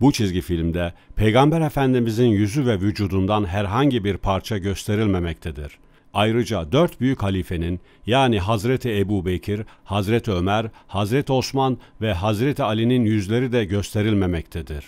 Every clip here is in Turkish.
Bu çizgi filmde Peygamber Efendimizin yüzü ve vücudundan herhangi bir parça gösterilmemektedir. Ayrıca dört büyük halifenin yani Hazreti Ebu Bekir, Hazreti Ömer, Hazreti Osman ve Hazreti Ali'nin yüzleri de gösterilmemektedir.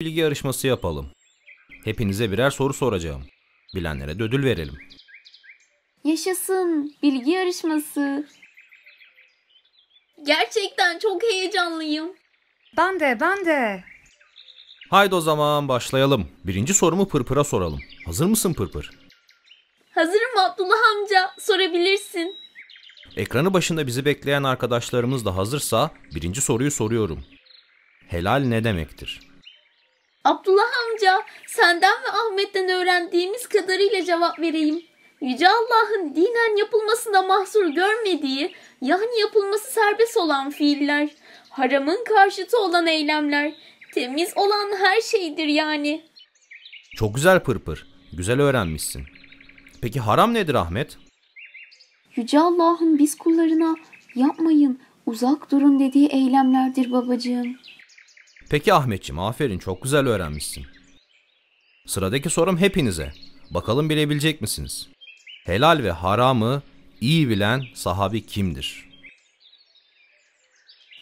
bilgi yarışması yapalım. Hepinize birer soru soracağım. Bilenlere de ödül verelim. Yaşasın bilgi yarışması. Gerçekten çok heyecanlıyım. Ben de ben de. Haydi o zaman başlayalım. Birinci sorumu Pırpır'a soralım. Hazır mısın Pırpır? Hazırım Abdullah amca. Sorabilirsin. Ekranı başında bizi bekleyen arkadaşlarımız da hazırsa birinci soruyu soruyorum. Helal ne demektir? Abdullah amca senden ve Ahmet'ten öğrendiğimiz kadarıyla cevap vereyim. Yüce Allah'ın dinen yapılmasında mahsur görmediği, yani yapılması serbest olan fiiller, haramın karşıtı olan eylemler, temiz olan her şeydir yani. Çok güzel pırpır. Güzel öğrenmişsin. Peki haram nedir Ahmet? Yüce Allah'ın biz kullarına yapmayın, uzak durun dediği eylemlerdir babacığım. Peki Ahmetçim, aferin çok güzel öğrenmişsin. Sıradaki sorum hepinize. Bakalım bilebilecek misiniz? Helal ve haramı iyi bilen sahabi kimdir?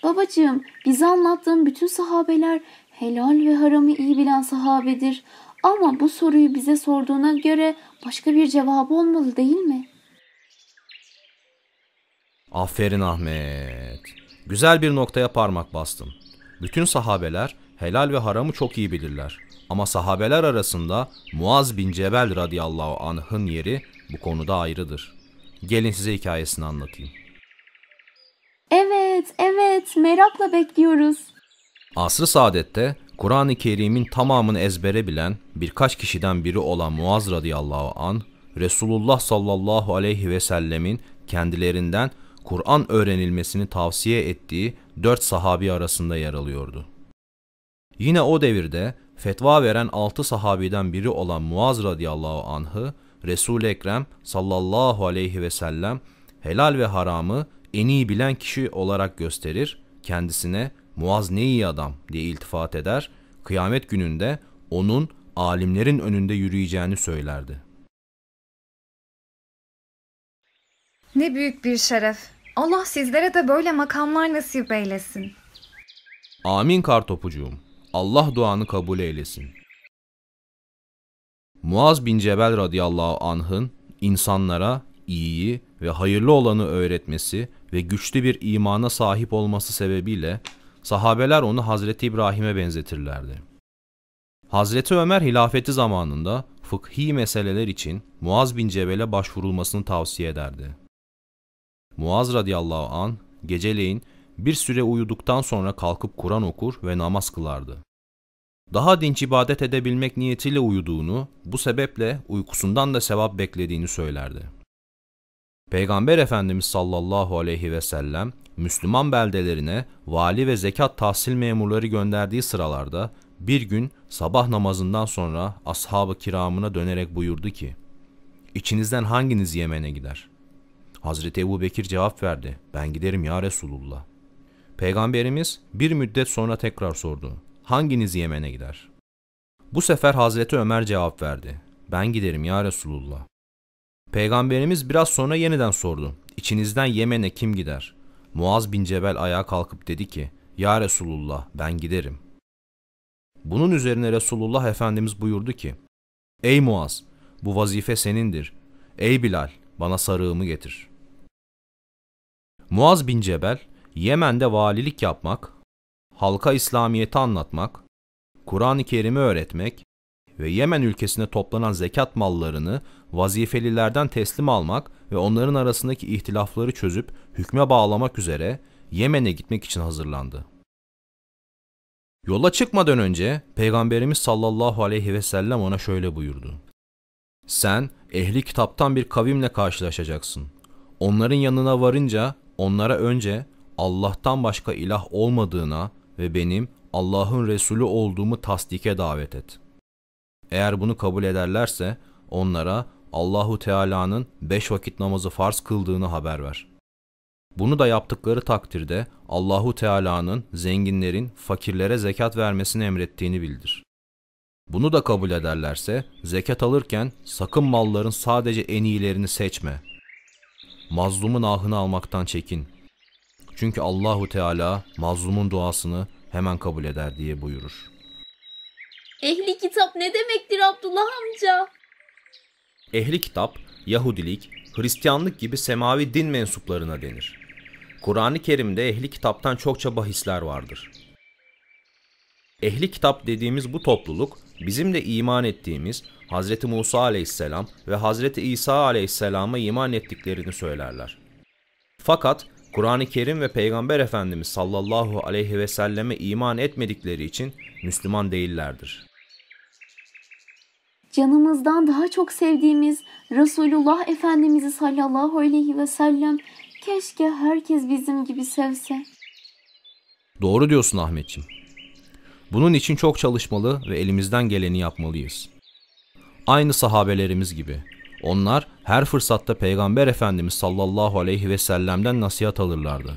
Babacığım, bize anlattığın bütün sahabeler helal ve haramı iyi bilen sahabedir. Ama bu soruyu bize sorduğuna göre başka bir cevabı olmalı değil mi? Aferin Ahmet. Güzel bir noktaya parmak bastın. Bütün sahabeler helal ve haramı çok iyi bilirler. Ama sahabeler arasında Muaz bin Cebel radıyallahu anh'ın yeri bu konuda ayrıdır. Gelin size hikayesini anlatayım. Evet, evet merakla bekliyoruz. Asr-ı Saadet'te Kur'an-ı Kerim'in tamamını ezbere bilen birkaç kişiden biri olan Muaz radıyallahu an Resulullah sallallahu aleyhi ve sellemin kendilerinden Kur'an öğrenilmesini tavsiye ettiği dört sahabi arasında yer alıyordu. Yine o devirde fetva veren altı sahabiden biri olan Muaz radıyallahu anh'ı Resul-i Ekrem sallallahu aleyhi ve sellem helal ve haramı en iyi bilen kişi olarak gösterir, kendisine Muaz ne iyi adam diye iltifat eder, kıyamet gününde onun alimlerin önünde yürüyeceğini söylerdi. Ne büyük bir şeref. Allah sizlere de böyle makamlar nasip eylesin. Amin kartopucuğum. Allah duanı kabul eylesin. Muaz bin Cebel radıyallahu anh'ın insanlara iyiyi ve hayırlı olanı öğretmesi ve güçlü bir imana sahip olması sebebiyle sahabeler onu Hazreti İbrahim'e benzetirlerdi. Hazreti Ömer hilafeti zamanında fıkhi meseleler için Muaz bin Cebel'e başvurulmasını tavsiye ederdi. Muaz radıyallahu an geceleyin bir süre uyuduktan sonra kalkıp Kur'an okur ve namaz kılardı. Daha dinç ibadet edebilmek niyetiyle uyuduğunu, bu sebeple uykusundan da sevap beklediğini söylerdi. Peygamber Efendimiz sallallahu aleyhi ve sellem Müslüman beldelerine vali ve zekat tahsil memurları gönderdiği sıralarda bir gün sabah namazından sonra ashab-ı kiramına dönerek buyurdu ki, İçinizden hanginiz Yemen'e gider?'' Hazreti Ebu Bekir cevap verdi. Ben giderim ya Resulullah. Peygamberimiz bir müddet sonra tekrar sordu. Hanginiz Yemen'e gider? Bu sefer Hazreti Ömer cevap verdi. Ben giderim ya Resulullah. Peygamberimiz biraz sonra yeniden sordu. İçinizden Yemen'e kim gider? Muaz bin Cebel ayağa kalkıp dedi ki, Ya Resulullah ben giderim. Bunun üzerine Resulullah Efendimiz buyurdu ki, Ey Muaz, bu vazife senindir. Ey Bilal, bana sarığımı getir.'' Muaz bin Cebel, Yemen'de valilik yapmak, halka İslamiyet'i anlatmak, Kur'an-ı Kerim'i öğretmek ve Yemen ülkesine toplanan zekat mallarını vazifelilerden teslim almak ve onların arasındaki ihtilafları çözüp hükme bağlamak üzere Yemen'e gitmek için hazırlandı. Yola çıkmadan önce Peygamberimiz sallallahu aleyhi ve sellem ona şöyle buyurdu. Sen ehli kitaptan bir kavimle karşılaşacaksın. Onların yanına varınca Onlara önce Allah'tan başka ilah olmadığına ve benim Allah'ın Resulü olduğumu tasdike davet et. Eğer bunu kabul ederlerse onlara Allahu Teala'nın beş vakit namazı farz kıldığını haber ver. Bunu da yaptıkları takdirde Allahu Teala'nın zenginlerin fakirlere zekat vermesini emrettiğini bildir. Bunu da kabul ederlerse zekat alırken sakın malların sadece en iyilerini seçme mazlumun ahını almaktan çekin. Çünkü Allahu Teala mazlumun duasını hemen kabul eder diye buyurur. Ehli kitap ne demektir Abdullah amca? Ehli kitap, Yahudilik, Hristiyanlık gibi semavi din mensuplarına denir. Kur'an-ı Kerim'de ehli kitaptan çokça bahisler vardır. Ehli kitap dediğimiz bu topluluk Bizim de iman ettiğimiz Hz. Musa aleyhisselam ve Hz. İsa aleyhisselama iman ettiklerini söylerler. Fakat Kur'an-ı Kerim ve Peygamber Efendimiz sallallahu aleyhi ve selleme iman etmedikleri için Müslüman değillerdir. Canımızdan daha çok sevdiğimiz Resulullah Efendimiz'i sallallahu aleyhi ve sellem keşke herkes bizim gibi sevse. Doğru diyorsun Ahmetciğim. Bunun için çok çalışmalı ve elimizden geleni yapmalıyız. Aynı sahabelerimiz gibi. Onlar her fırsatta Peygamber Efendimiz sallallahu aleyhi ve sellem'den nasihat alırlardı.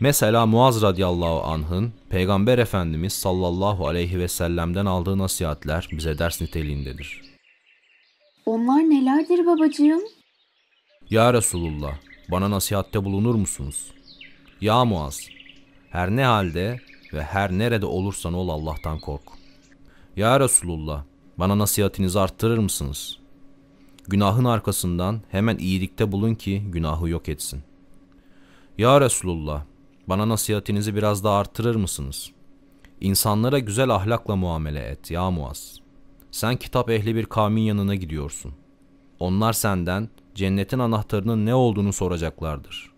Mesela Muaz radıyallahu anh'ın Peygamber Efendimiz sallallahu aleyhi ve sellem'den aldığı nasihatler bize ders niteliğindedir. Onlar nelerdir babacığım? Ya Resulullah, bana nasihatte bulunur musunuz? Ya Muaz, her ne halde ve her nerede olursan ol Allah'tan kork. Ya Resulullah, bana nasihatinizi arttırır mısınız? Günahın arkasından hemen iyilikte bulun ki günahı yok etsin. Ya Resulullah, bana nasihatinizi biraz daha arttırır mısınız? İnsanlara güzel ahlakla muamele et ya Muaz. Sen kitap ehli bir kavmin yanına gidiyorsun. Onlar senden cennetin anahtarının ne olduğunu soracaklardır.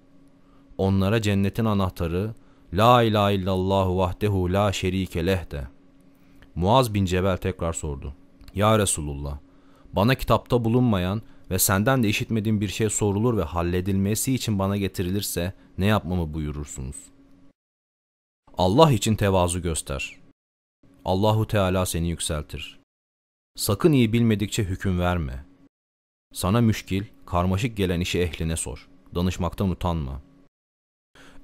Onlara cennetin anahtarı La ilahe illallah vahdehu la şerike leh de. Muaz bin Cebel tekrar sordu. Ya Resulullah, bana kitapta bulunmayan ve senden de işitmediğim bir şey sorulur ve halledilmesi için bana getirilirse ne yapmamı buyurursunuz? Allah için tevazu göster. Allahu Teala seni yükseltir. Sakın iyi bilmedikçe hüküm verme. Sana müşkil, karmaşık gelen işi ehline sor. Danışmaktan utanma.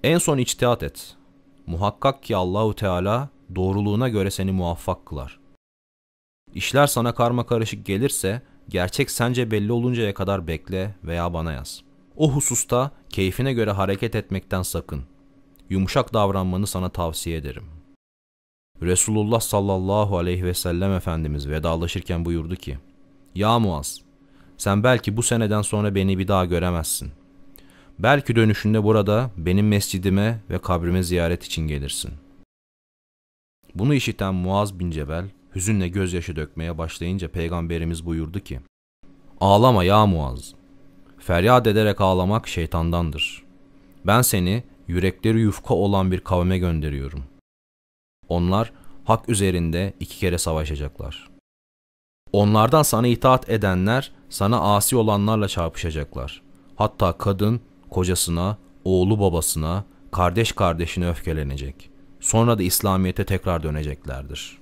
En son içtihat et. Muhakkak ki Allahu Teala doğruluğuna göre seni muvaffak kılar. İşler sana karma karışık gelirse gerçek sence belli oluncaya kadar bekle veya bana yaz. O hususta keyfine göre hareket etmekten sakın. Yumuşak davranmanı sana tavsiye ederim. Resulullah sallallahu aleyhi ve sellem Efendimiz vedalaşırken buyurdu ki, Ya Muaz, sen belki bu seneden sonra beni bir daha göremezsin. Belki dönüşünde burada benim mescidime ve kabrime ziyaret için gelirsin. Bunu işiten Muaz bin Cebel hüzünle gözyaşı dökmeye başlayınca peygamberimiz buyurdu ki Ağlama ya Muaz! Feryat ederek ağlamak şeytandandır. Ben seni yürekleri yufka olan bir kavme gönderiyorum. Onlar hak üzerinde iki kere savaşacaklar. Onlardan sana itaat edenler sana asi olanlarla çarpışacaklar. Hatta kadın kocasına, oğlu babasına, kardeş kardeşine öfkelenecek. Sonra da İslamiyet'e tekrar döneceklerdir.''